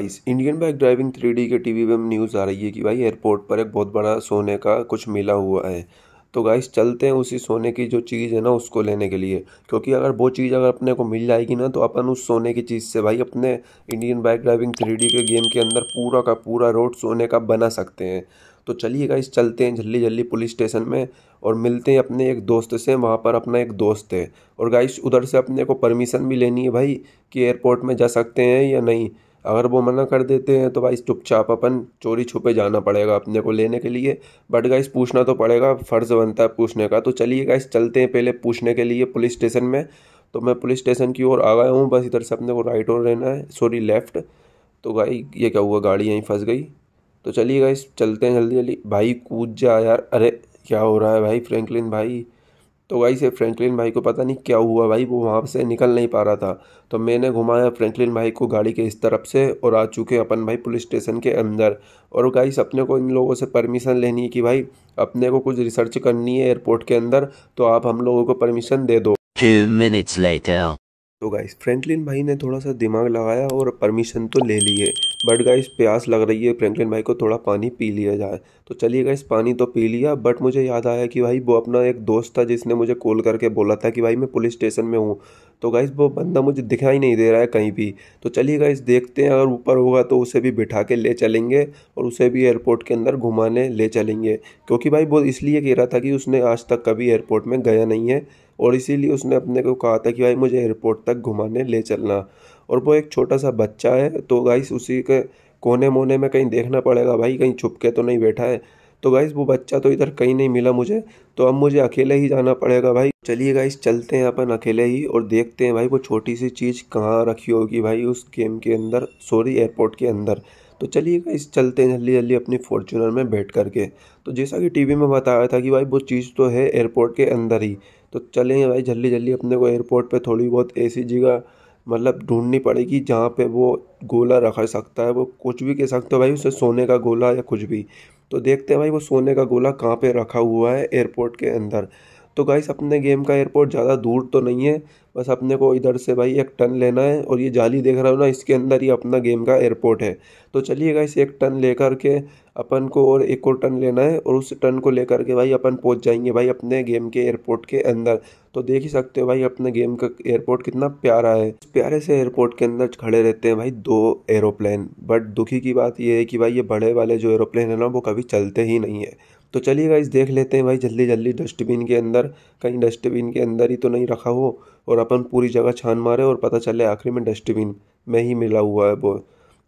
guys Indian bike driving three के TV पे news आ रही है कि भाई एयरपोर्ट पर एक बहुत बड़ा सोने का कुछ मिला हुआ है तो गाइस चलते हैं उसी सोने की जो चीज़ है ना उसको लेने के लिए क्योंकि अगर वो चीज़ अगर अपने को मिल जाएगी ना तो अपन उस सोने की चीज़ से भाई अपने इंडियन बाइक ड्राइविंग थ्री के गेम के अंदर पूरा का पूरा रोड सोने का बना सकते हैं तो चलिए गाइस चलते हैं जल्दी जल्दी पुलिस स्टेशन में और मिलते हैं अपने एक दोस्त से वहाँ पर अपना एक दोस्त है और गाइस उधर से अपने को परमिशन भी लेनी है भाई कि एयरपोर्ट में जा सकते हैं या नहीं अगर वो मना कर देते हैं तो भाई चुपचाप अपन चोरी छुपे जाना पड़ेगा अपने को लेने के लिए बट गाइस पूछना तो पड़ेगा फ़र्ज़ बनता है पूछने का तो चलिए गाइस चलते हैं पहले पूछने के लिए पुलिस स्टेशन में तो मैं पुलिस स्टेशन की ओर आ गया हूँ बस इधर से अपने को राइट और रहना है सॉरी लेफ़्ट तो गाई ये क्या हुआ गाड़ी यहीं फंस गई तो चलिए गाइस चलते हैं जल्दी जल्दी भाई कूद जा यार अरे क्या हो रहा है भाई फ्रेंकलिन भाई तो वही से फ्रैंकलिन भाई को पता नहीं क्या हुआ भाई वो वहाँ से निकल नहीं पा रहा था तो मैंने घुमाया फ्रैंकलिन भाई को गाड़ी के इस तरफ से और आ चुके अपन भाई पुलिस स्टेशन के अंदर और गाइस अपने को इन लोगों से परमिशन लेनी है कि भाई अपने को कुछ रिसर्च करनी है एयरपोर्ट के अंदर तो आप हम लोगों को परमिशन दे दो तो गाइस फ्रैंकलिन भाई ने थोड़ा सा दिमाग लगाया और परमिशन तो ले ली है बट गाइस प्यास लग रही है फ्रैंकलिन भाई को थोड़ा पानी पी लिया जाए तो चलिए गाइस पानी तो पी लिया बट मुझे याद आया कि भाई वो अपना एक दोस्त था जिसने मुझे कॉल करके बोला था कि भाई मैं पुलिस स्टेशन में हूँ तो गाइस वो बंदा मुझे दिखाई नहीं दे रहा है कहीं भी तो चलिए गाइस देखते हैं अगर ऊपर होगा तो उसे भी बिठा के ले चलेंगे और उसे भी एयरपोर्ट के अंदर घुमाने ले चलेंगे क्योंकि भाई वो इसलिए कह रहा था कि उसने आज तक कभी एयरपोर्ट में गया नहीं है और इसीलिए उसने अपने को कहा था कि भाई मुझे एयरपोर्ट तक घुमाने ले चलना और वो एक छोटा सा बच्चा है तो गाइस उसी के कोने मोने में कहीं देखना पड़ेगा भाई कहीं छुप के तो नहीं बैठा है तो गाइस वो बच्चा तो इधर कहीं नहीं मिला मुझे तो अब मुझे अकेले ही जाना पड़ेगा भाई चलिए गाइस चलते हैं अपन अकेले ही और देखते हैं भाई वो छोटी सी चीज़ कहाँ रखी होगी भाई उस गेम के अंदर सॉरी एयरपोर्ट के अंदर तो चलिए गाइस चलते हैं जल्दी जल्दी अपनी फॉर्चुनर में बैठ करके तो जैसा कि टीवी में बताया था कि भाई वो चीज़ तो है एयरपोर्ट के अंदर ही तो चलें भाई जल्दी जल्दी अपने को एयरपोर्ट पे थोड़ी बहुत ऐसी जगह मतलब ढूंढनी पड़ेगी जहाँ पे वो गोला रख सकता है वो कुछ भी कह सकते हो भाई उसे सोने का गोला या कुछ भी तो देखते हैं भाई वो सोने का गोला कहाँ पे रखा हुआ है एयरपोर्ट के अंदर तो गाइस अपने गेम का एयरपोर्ट ज़्यादा दूर तो नहीं है बस अपने को इधर से भाई एक टन लेना है और ये जाली देख रहा हो ना इसके अंदर ही अपना गेम का एयरपोर्ट है तो चलिएगा इसे एक टन लेकर के अपन को और एक और टन लेना है और उस टन को लेकर के भाई अपन पहुंच जाएंगे भाई अपने गेम के एयरपोर्ट के अंदर तो देख ही सकते हो भाई अपने गेम का एयरपोर्ट कितना प्यारा है प्यारे से एयरपोर्ट के अंदर खड़े रहते हैं भाई दो एरोप्लेन बट दुखी की बात यह है कि भाई ये बड़े वाले जो एरोप्लेन है ना वो कभी चलते ही नहीं है तो चलिए गाइस देख लेते हैं भाई जल्दी जल्दी डस्टबिन के अंदर कहीं डस्टबिन के अंदर ही तो नहीं रखा हो और अपन पूरी जगह छान मारे और पता चले आखिरी में डस्टबिन में ही मिला हुआ है वो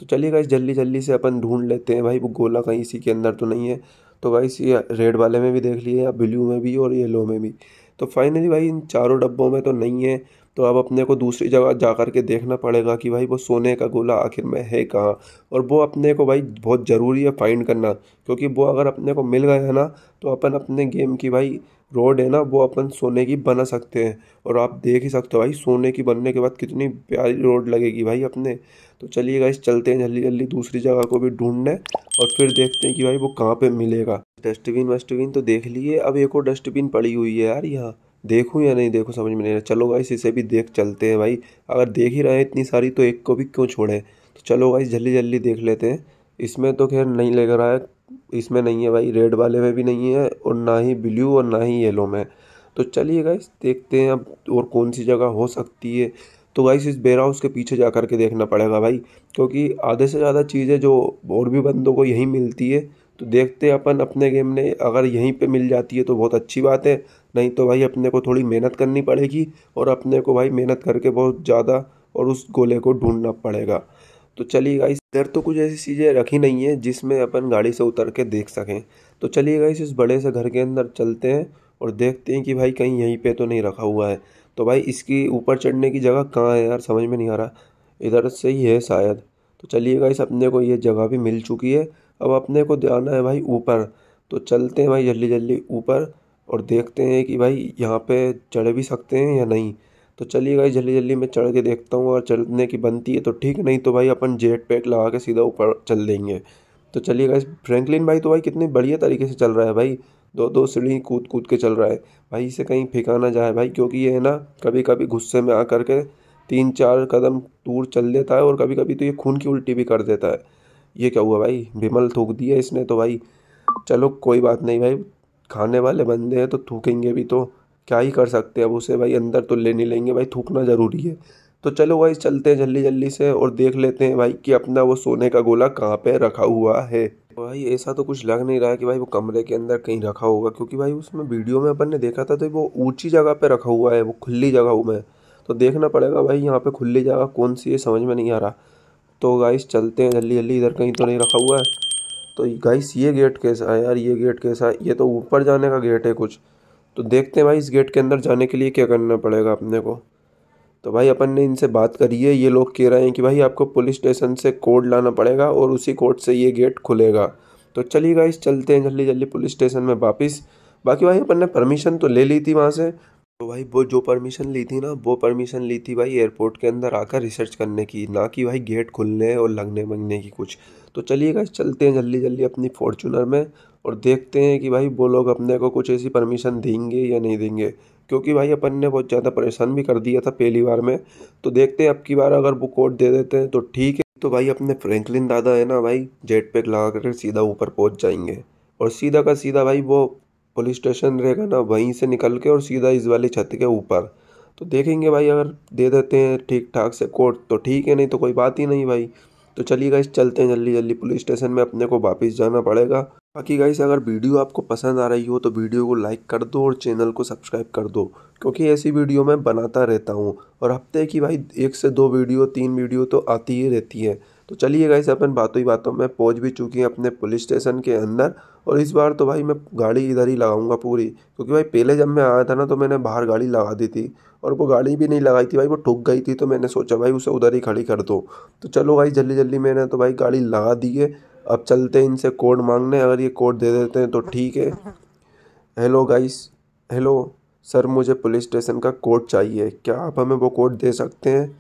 तो चलिए गाइस जल्दी जल्दी से अपन ढूंढ लेते हैं भाई वो गोला कहीं इसी के अंदर तो नहीं है तो गाइस ये रेड वाले में भी देख लिए या ब्लू में भी और येलो में भी तो फाइनली भाई इन चारों डब्बों में तो नहीं है तो अब अपने को दूसरी जगह जा कर के देखना पड़ेगा कि भाई वो सोने का गोला आखिर में है कहाँ और वो अपने को भाई बहुत ज़रूरी है फाइंड करना क्योंकि वो अगर अपने को मिल गया है ना तो अपन अपने गेम की भाई रोड है ना वो अपन सोने की बना सकते हैं और आप देख ही सकते हो भाई सोने की बनने के बाद कितनी प्यारी रोड लगेगी भाई अपने तो चलिए इस चलते हैं जल्दी जल्दी दूसरी जगह को भी ढूंढने और फिर देखते हैं कि भाई वो कहाँ पे मिलेगा डस्टबिन वस्टबिन तो देख लिए अब एक और डस्टबिन पड़ी हुई है यार यहाँ देखूँ या नहीं देखूँ समझ में नहीं आ चलो गाइस इसे भी देख चलते हैं भाई अगर देख ही रहे हैं इतनी सारी तो एक को भी क्यों छोड़े तो चलो गाइस जल्दी जल्दी देख लेते हैं इसमें तो खैर नहीं लेकर आया इसमें नहीं है भाई रेड वाले में भी नहीं है और ना ही ब्लू और ना ही येलो में तो चलिए गाइस देखते हैं अब और कौन सी जगह हो सकती है तो गाइस इस बेरा उसके के पीछे जा कर के देखना पड़ेगा भाई क्योंकि आधे से ज़्यादा चीज़ें जो और भी बंदों को यहीं मिलती है तो देखते अपन अपने गेम ने अगर यहीं पे मिल जाती है तो बहुत अच्छी बात है नहीं तो भाई अपने को थोड़ी मेहनत करनी पड़ेगी और अपने को भाई मेहनत करके बहुत ज़्यादा और उस गोले को ढूंढना पड़ेगा तो चलिए गाइस इधर तो कुछ ऐसी चीज़ें रखी नहीं है जिसमें अपन गाड़ी से उतर के देख सकें तो चलिए गाइस इस बड़े से घर के अंदर चलते हैं और देखते हैं कि भाई कहीं यहीं पे तो नहीं रखा हुआ है तो भाई इसकी ऊपर चढ़ने की जगह कहाँ है यार समझ में नहीं आ रहा इधर से ही है शायद तो चलिए गाइस अपने को ये जगह भी मिल चुकी है अब अपने को जाना है भाई ऊपर तो चलते हैं भाई जल्दी जल्दी ऊपर और देखते हैं कि भाई यहाँ पे चढ़ भी सकते हैं या नहीं तो चलिए भाई जल्दी जल्दी मैं चढ़ के देखता हूँ और चढ़ने की बनती है तो ठीक नहीं तो भाई अपन जेट पैक लगा के सीधा ऊपर चल देंगे तो चलिए गाइस फ्रैंकलिन भाई तो भाई कितने बढ़िया तरीके से चल रहा है भाई दो दो सीढ़ी कूद कूद के चल रहा है भाई इसे कहीं फेंका ना जाए भाई क्योंकि ये है ना कभी कभी गुस्से में आ करके तीन चार कदम दूर चल देता है और कभी कभी तो ये खून की उल्टी भी कर देता है ये क्या हुआ भाई विमल थूक दिया इसने तो भाई चलो कोई बात नहीं भाई खाने वाले बंदे हैं तो थूकेंगे भी तो क्या ही कर सकते हैं अब उसे भाई अंदर तो ले नहीं लेंगे भाई थूकना ज़रूरी है तो चलो भाई चलते हैं जल्दी जल्दी से और देख लेते हैं भाई कि अपना वो सोने का गोला कहाँ पे रखा हुआ है भाई ऐसा तो कुछ लग नहीं रहा है कि भाई वो कमरे के अंदर कहीं रखा होगा क्योंकि भाई उसमें वीडियो में अपन ने देखा था तो वो ऊंची जगह पे रखा हुआ है वो खुली जगह में तो देखना पड़ेगा भाई यहाँ पे खुली जगह कौन सी है समझ में नहीं आ रहा तो गाइस चलते हैं जल्दी जल्दी इधर कहीं तो नहीं रखा हुआ है तो गाइस ये गेट कैसा है यार ये गेट कैसा है ये तो ऊपर जाने का गेट है कुछ तो देखते हैं भाई इस गेट के अंदर जाने के लिए क्या करना पड़ेगा अपने को तो भाई अपन ने इनसे बात करी है ये लोग कह रहे हैं कि भाई आपको पुलिस स्टेशन से कोड लाना पड़ेगा और उसी कोड से ये गेट खुलेगा तो चलिए गाइस चलते हैं जल्दी जल्दी पुलिस स्टेशन में वापस बाकी भाई अपन ने परमिशन तो ले ली थी वहाँ से तो भाई वो जो परमिशन ली थी ना वो परमिशन ली थी भाई एयरपोर्ट के अंदर आकर रिसर्च करने की ना कि भाई गेट खुलने और लगने मंगने की कुछ तो चलिएगा चलते हैं जल्दी जल्दी अपनी फॉर्चूनर में और देखते हैं कि भाई वो लोग अपने को कुछ ऐसी परमिशन देंगे या नहीं देंगे क्योंकि भाई अपन ने बहुत ज़्यादा परेशान भी कर दिया था पहली बार में तो देखते हैं अब की बार अगर वो कोड दे देते हैं तो ठीक है तो भाई अपने फ्रैंकलिन दादा है ना भाई जेट पैक लगा कर सीधा ऊपर पहुँच जाएंगे और सीधा का सीधा भाई वो पुलिस स्टेशन रहेगा ना वहीं से निकल के और सीधा इस वाली छत के ऊपर तो देखेंगे भाई अगर दे देते हैं ठीक ठाक से कोर्ट तो ठीक है नहीं तो कोई बात ही नहीं भाई तो चलिए गाइस चलते हैं जल्दी जल्दी पुलिस स्टेशन में अपने को वापस जाना पड़ेगा बाकी गाइस अगर वीडियो आपको पसंद आ रही हो तो वीडियो को लाइक कर दो और चैनल को सब्सक्राइब कर दो क्योंकि ऐसी वीडियो मैं बनाता रहता हूँ और हफ्ते की भाई एक से दो वीडियो तीन वीडियो तो आती ही रहती है तो चलिए गाइस अपन बातों ही बातों में पहुँच भी चुकी हैं अपने पुलिस स्टेशन के अंदर और इस बार तो भाई मैं गाड़ी इधर ही लगाऊंगा पूरी क्योंकि भाई पहले जब मैं आया था ना तो मैंने बाहर गाड़ी लगा दी थी और वो गाड़ी भी नहीं लगाई थी भाई वो ठुक गई थी तो मैंने सोचा भाई उसे उधर ही खड़ी कर दो तो चलो भाई जल्दी जल्दी मैंने तो भाई गाड़ी लगा दी है अब चलते हैं इनसे कोड मांगने अगर ये कोड दे देते हैं तो ठीक है हेलो गाइस हेलो सर मुझे पुलिस स्टेशन का कोड चाहिए क्या आप हमें वो कोड दे सकते हैं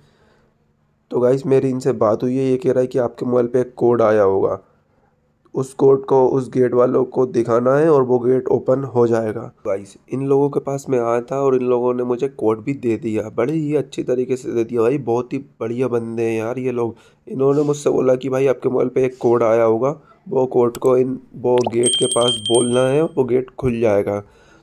तो गाइस मेरी इनसे बात हुई है ये कह रहा है कि आपके मोबाइल पे एक कोड आया होगा उस कोर्ट को उस गेट वालों को दिखाना है और वो गेट ओपन हो जाएगा गाइस इन लोगों के पास मैं आया था और इन लोगों ने मुझे कोर्ट भी दे दिया बड़े ही अच्छी तरीके से दे दिया भाई बहुत ही बढ़िया बंदे हैं यार ये लोग इन्होंने मुझसे बोला कि भाई आपके मोबाइल पे एक कोड आया होगा वो कोर्ट को इन वो गेट के पास बोलना है वो गेट खुल जाएगा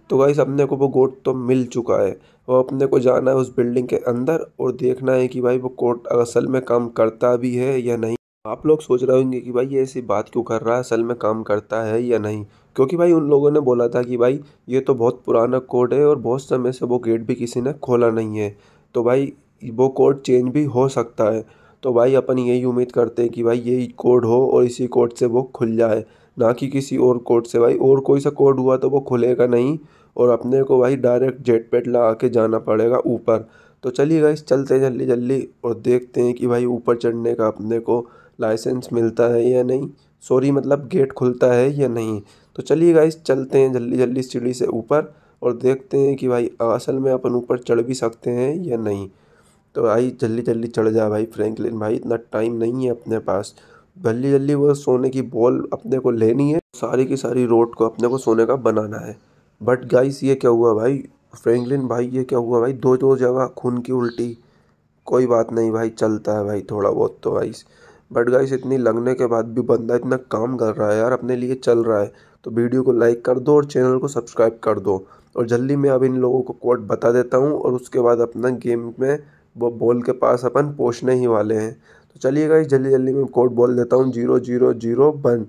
तो गाइस अपने को वो कोर्ट तो मिल चुका है वो अपने को जाना है उस बिल्डिंग के अंदर और देखना है कि भाई वो कोर्ट असल में काम करता भी है या नहीं आप लोग सोच रहे होंगे कि भाई ये ऐसी बात क्यों कर रहा है असल में काम करता है या नहीं क्योंकि भाई उन लोगों ने बोला था कि भाई ये तो बहुत पुराना कोड है और बहुत समय से वो गेट भी किसी ने खोला नहीं है तो भाई वो कोड चेंज भी हो सकता है तो भाई अपन यही उम्मीद करते हैं कि भाई यही कोड हो और इसी कोड से वो खुल जाए ना कि किसी और कोड से भाई और कोई सा कोड हुआ तो वो खुलेगा नहीं और अपने को भाई डायरेक्ट जेट पेट लगा के जाना पड़ेगा ऊपर तो चलिए गाइस चलते हैं जल्दी जल्दी और देखते हैं कि भाई ऊपर चढ़ने का अपने को लाइसेंस मिलता है या नहीं सॉरी मतलब गेट खुलता है या नहीं तो चलिए गाइस चलते हैं जल्दी जल्दी सीढ़ी से ऊपर और देखते हैं कि भाई असल में अपन ऊपर चढ़ भी सकते हैं या नहीं तो भाई जल्दी जल्दी चढ़ जा भाई फ्रैंकलिन भाई इतना टाइम नहीं है अपने पास जल्दी जल्दी वो सोने की बॉल अपने को लेनी है सारी की सारी रोड को अपने को सोने का बनाना है बट गाइस ये क्या हुआ भाई फ्रैंकलिन भाई ये क्या हुआ भाई दो दो जगह खून की उल्टी कोई बात नहीं भाई चलता है भाई थोड़ा बहुत तो भाई बट गाइस इतनी लगने के बाद भी बंदा इतना काम कर रहा है यार अपने लिए चल रहा है तो वीडियो को लाइक कर दो और चैनल को सब्सक्राइब कर दो और जल्दी मैं अब इन लोगों को कोड बता देता हूँ और उसके बाद अपना गेम में वो बॉल के पास अपन पहुँचने ही वाले हैं तो चलिए गाइस जल्दी जल्दी मैं कोड बोल देता हूँ जीरो जीरो जीरो वन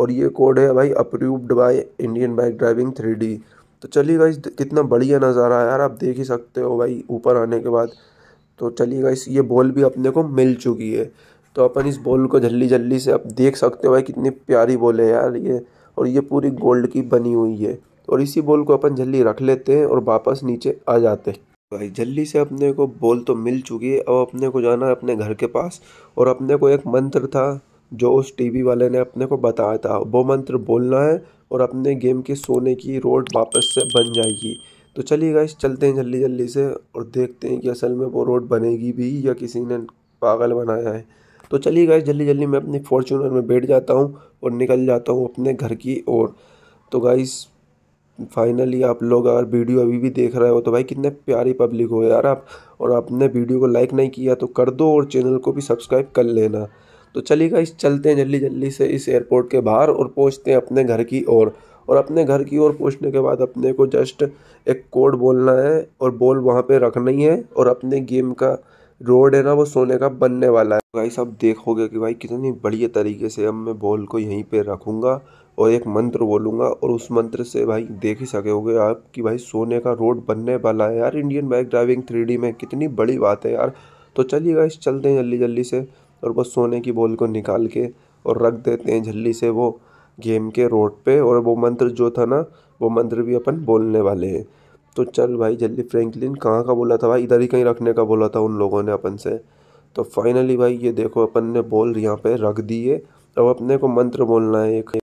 और ये कोड है भाई approved by Indian bike driving three तो चलिए गाइस कितना बढ़िया नज़ारा है यार आप देख ही सकते हो भाई ऊपर आने के बाद तो चलिए गाइस ये बॉल भी अपने को मिल चुकी है तो अपन इस बॉल को जल्दी जल्दी से आप देख सकते हो भाई कितनी प्यारी बॉल है यार ये और ये पूरी गोल्ड की बनी हुई है और इसी बॉल को अपन जल्दी रख लेते हैं और वापस नीचे आ जाते हैं भाई जल्दी से अपने को बॉल तो मिल चुकी है अब अपने को जाना है अपने घर के पास और अपने को एक मंत्र था जो उस टीवी वाले ने अपने को बताया था वो मंत्र बोलना है और अपने गेम के सोने की रोड वापस से बन जाएगी तो चलिए गाइस चलते हैं जल्दी जल्दी से और देखते हैं कि असल में वो रोड बनेगी भी या किसी ने पागल बनाया है तो चलिए गाइस जल्दी जल्दी मैं अपनी फॉर्चूनर में बैठ जाता हूँ और निकल जाता हूँ अपने घर की ओर तो गाइस फाइनली आप लोग अगर वीडियो अभी भी देख रहे हो तो भाई कितने प्यारी पब्लिक हो यार आप और आपने वीडियो को लाइक नहीं किया तो कर दो और चैनल को भी सब्सक्राइब कर लेना तो चलिएगा इस चलते हैं जल्दी जल्दी से इस एयरपोर्ट के बाहर और पहुँचते हैं अपने घर की ओर और अपने घर की ओर पहुँचने के बाद अपने को जस्ट एक कोड बोलना है और बॉल वहाँ पर रखनी है और अपने गेम का रोड है ना वो सोने का बनने वाला है भाई सब देखोगे कि भाई कितनी बढ़िया तरीके से अब मैं बॉल को यहीं पे रखूंगा और एक मंत्र बोलूंगा और उस मंत्र से भाई देख ही सकोगे आप कि भाई सोने का रोड बनने वाला है यार इंडियन बाइक ड्राइविंग थ्री में कितनी बड़ी बात है यार तो चलिए भाई चलते हैं जल्दी जल्दी से और बस सोने की बॉल को निकाल के और रख देते हैं जल्दी से वो गेम के रोड पे और वो मंत्र जो था ना वो मंत्र भी अपन बोलने वाले हैं तो चल भाई जल्दी फ्रैंकलिन कहाँ का बोला था भाई इधर ही कहीं रखने का बोला था उन लोगों ने अपन से तो फाइनली भाई ये देखो अपन ने बॉल यहाँ पे रख दिए अब अपने को मंत्र बोलना है एक